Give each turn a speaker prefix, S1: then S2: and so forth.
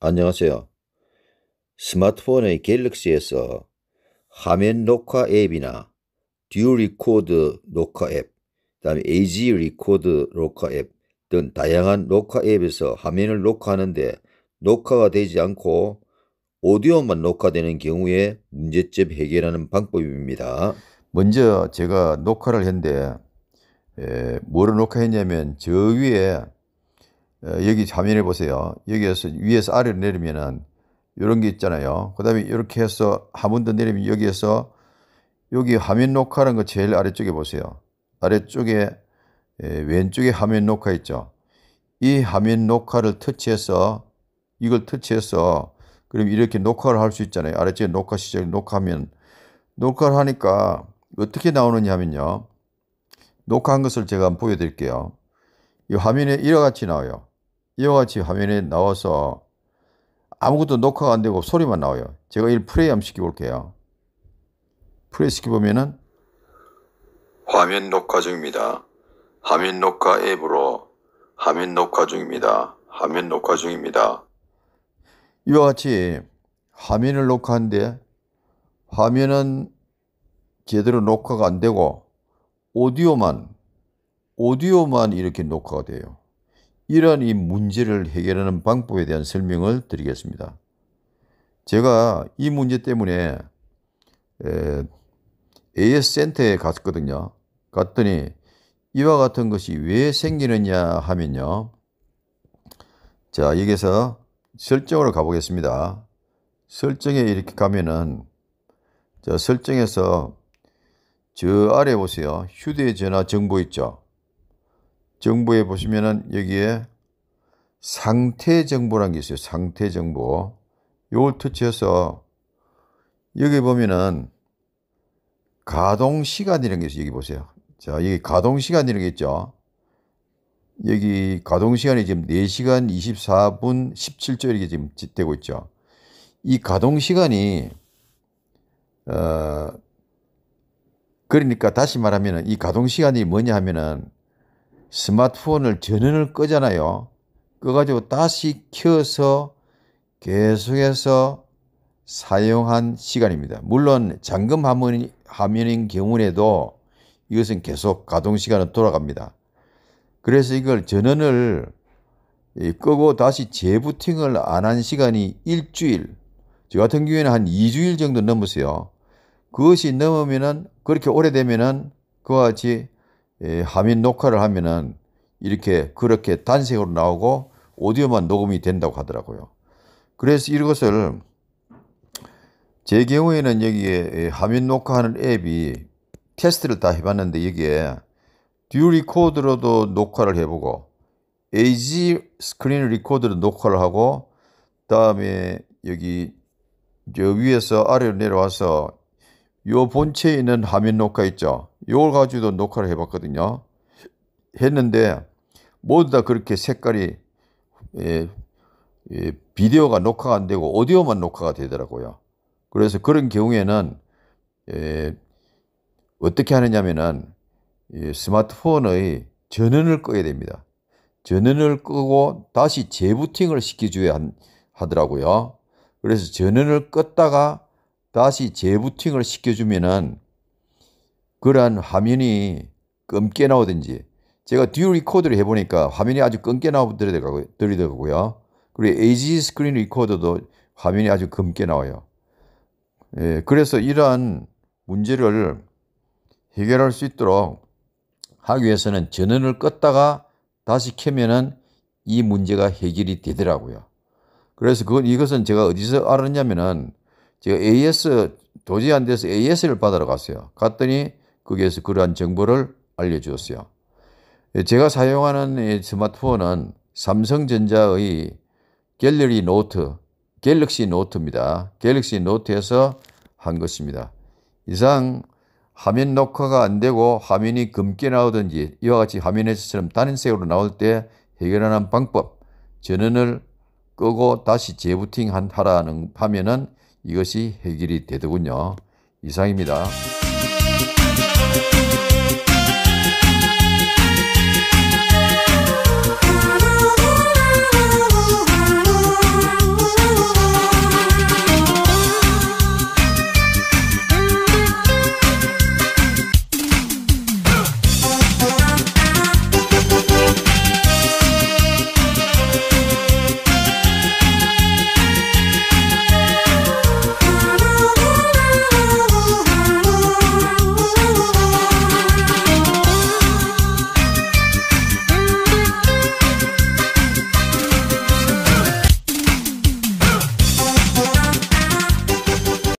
S1: 안녕하세요. 스마트폰의 갤럭시에서 화면 녹화 앱이나 듀 리코드 녹화 앱, 그다음에 AG 리코드 녹화 앱 등 다양한 녹화 앱에서 화면을 녹화하는데 녹화가 되지 않고 오디오만 녹화되는 경우에 문제점 해결하는 방법입니다. 먼저 제가 녹화를 했는데 뭐를 녹화했냐면 저 위에 어, 여기 자면을 보세요. 여기에서 위에서 아래로 내리면은 이런 게 있잖아요. 그 다음에 이렇게 해서 한 번 더 내리면 여기에서 여기 화면 녹화라는 거 제일 아래쪽에 보세요. 아래쪽에 예, 왼쪽에 화면 녹화 있죠. 이 화면 녹화를 터치해서 이걸 터치해서 그럼 이렇게 녹화를 할 수 있잖아요. 아래쪽에 녹화 시절 녹화하면 녹화를 하니까 어떻게 나오느냐 하면요. 녹화한 것을 제가 한번 보여드릴게요. 이 화면에 이와 같이 나와요. 이와 같이 화면에 나와서 아무것도 녹화가 안 되고 소리만 나와요. 제가 이 플레이 한번 시켜볼게요. 플레이 시켜보면은 화면 녹화 중입니다. 화면 녹화 앱으로 화면 녹화 중입니다. 화면 녹화 중입니다. 이와 같이 화면을 녹화하는데 화면은 제대로 녹화가 안 되고 오디오만 오디오만 이렇게 녹화가 돼요. 이런 이 문제를 해결하는 방법에 대한 설명을 드리겠습니다. 제가 이 문제 때문에 AS 센터에 갔거든요. 갔더니 이와 같은 것이 왜 생기느냐 하면요. 자, 여기서 설정으로 가보겠습니다. 설정에 이렇게 가면은 자, 설정에서 저 아래 보세요. 휴대전화 정보 있죠. 정보에 보시면은 여기에 상태 정보란 게 있어요. 상태 정보. 요걸 터치해서 여기 보면은 가동 시간이라는 게 있어요. 여기 보세요. 자, 여기 가동 시간이라는 게 있죠. 여기 가동 시간이 지금 4시간 24분 17초 이렇게 지금 짓 되고 있죠. 이 가동 시간이 어 그러니까 다시 말하면은 이 가동 시간이 뭐냐 하면은 스마트폰을 전원을 끄잖아요. 끄가지고 다시 켜서 계속해서 사용한 시간입니다. 물론 잠금 화면이, 화면인 경우에도 이것은 계속 가동 시간은 돌아갑니다. 그래서 이걸 전원을 끄고 다시 재부팅을 안 한 시간이 일주일, 저 같은 경우에는 한 2주일 정도 넘으세요. 그것이 넘으면은 그렇게 오래되면은 그와 같이 화면 예, 녹화를 하면은 이렇게 그렇게 단색으로 나오고 오디오만 녹음이 된다고 하더라고요. 그래서 이것을 제 경우에는 여기에 화면 예, 녹화하는 앱이 테스트를 다 해봤는데 여기에 듀 리코드로도 녹화를 해보고 AG 스크린 리코드로 녹화를 하고 그 다음에 여기 저 위에서 아래로 내려와서 요 본체에 있는 화면 녹화 있죠. 요걸 가지고 녹화를 해봤거든요. 했는데 모두 다 그렇게 색깔이 예, 예, 비디오가 녹화가 안 되고 오디오만 녹화가 되더라고요. 그래서 그런 경우에는 예, 어떻게 하느냐면은 예, 스마트폰의 전원을 꺼야 됩니다. 전원을 끄고 다시 재부팅을 시켜줘야 한, 하더라고요. 그래서 전원을 껐다가 다시 재부팅을 시켜주면은 그러한 화면이 검게 나오든지 제가 듀얼 리코더를 해보니까 화면이 아주 검게 나오더라고요. 그리고 AG 스크린 리코더도 화면이 아주 검게 나와요. 예, 그래서 이러한 문제를 해결할 수 있도록 하기 위해서는 전원을 껐다가 다시 켜면은 이 문제가 해결이 되더라고요. 그래서 그건 이것은 제가 어디서 알았냐면은 제가 AS 도저히 안 돼서 AS를 받으러 갔어요. 갔더니 거기에서 그러한 정보를 알려주었어요. 제가 사용하는 스마트폰은 삼성전자의 갤러리 노트, 갤럭시 노트입니다. 갤럭시 노트에서 한 것입니다. 이상 화면 녹화가 안 되고 화면이 검게 나오든지 이와 같이 화면에서처럼 단색으로 나올 때 해결하는 방법, 전원을 끄고 다시 재부팅 하라는 화면은 이것이 해결이 되더군요. 이상입니다. you